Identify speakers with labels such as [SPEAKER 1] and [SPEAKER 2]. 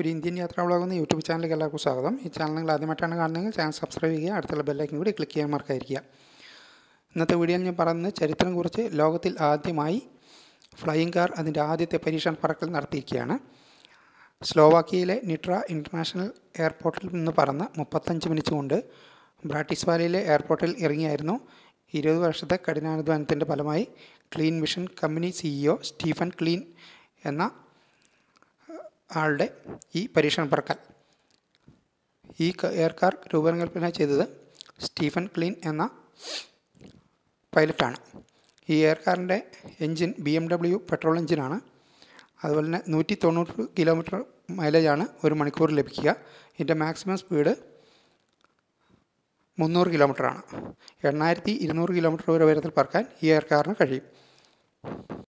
[SPEAKER 1] ഒരു ഇന്ത്യൻ യാത്രാ വ്ളോഗ് എന്ന യൂട്യൂബ് ചാനലിലേക്ക് എല്ലാവർക്കും സ്വാഗതം ഈ ചാനൽ നിങ്ങൾ ആദ്യമായിട്ടാണ് കാണുന്നതെങ്കിൽ ചാനൽ സബ്സ്ക്രൈബ് ചെയ്യുക അടുത്തുള്ള ബെല്ലൈക്കൻ കൂടി ക്ലിക്ക് ചെയ്യാൻ മാർക്കായിരിക്കുക ഇന്നത്തെ വീഡിയോയിൽ ഞാൻ പറയുന്നത് ചരിത്രം കുറിച്ച് ലോകത്തിൽ ആദ്യമായി ഫ്ലൈയിങ് കാർ അതിൻ്റെ ആദ്യത്തെ പരീക്ഷണ പറക്കൽ നടത്തിയിരിക്കുകയാണ് സ്ലോവാക്കിയയിലെ നിട്ര ഇൻ്റർനാഷണൽ എയർപോർട്ടിൽ നിന്ന് പറന്ന് മുപ്പത്തഞ്ച് മിനിറ്റ് കൊണ്ട് ബ്രാട്ടിസ്വാലയിലെ എയർപോർട്ടിൽ ഇറങ്ങിയായിരുന്നു ഇരുപത് വർഷത്തെ കഠിനാനുധ്വാനത്തിൻ്റെ ഫലമായി Klein mission company CEO Stephen Klein എന്ന ആളുടെ ഈ പരീക്ഷണ പറക്കൽ ഈ എയർക്രാഫ്റ്റ് രൂപകൽപ്പന ചെയ്തത് സ്റ്റീഫൻ ക്ലീൻ എന്ന പൈലറ്റാണ് ഈ എയർക്രാഫ്റ്റിൻ്റെ engine B M W petrol എൻജിനാണ് അതുപോലെ തന്നെ നൂറ്റി തൊണ്ണൂറ് കിലോമീറ്റർ മൈലേജാണ് ഒരു മണിക്കൂർ ലഭിക്കുക ഇതിൻ്റെ മാക്സിമം സ്പീഡ് മുന്നൂറ് കിലോമീറ്ററാണ് എണ്ണായിരത്തി ഇരുന്നൂറ് കിലോമീറ്റർ വരെ ഉയരത്തിൽ പറക്കാൻ ഈ എയർക്രാഫ്റ്റിന് കഴിയും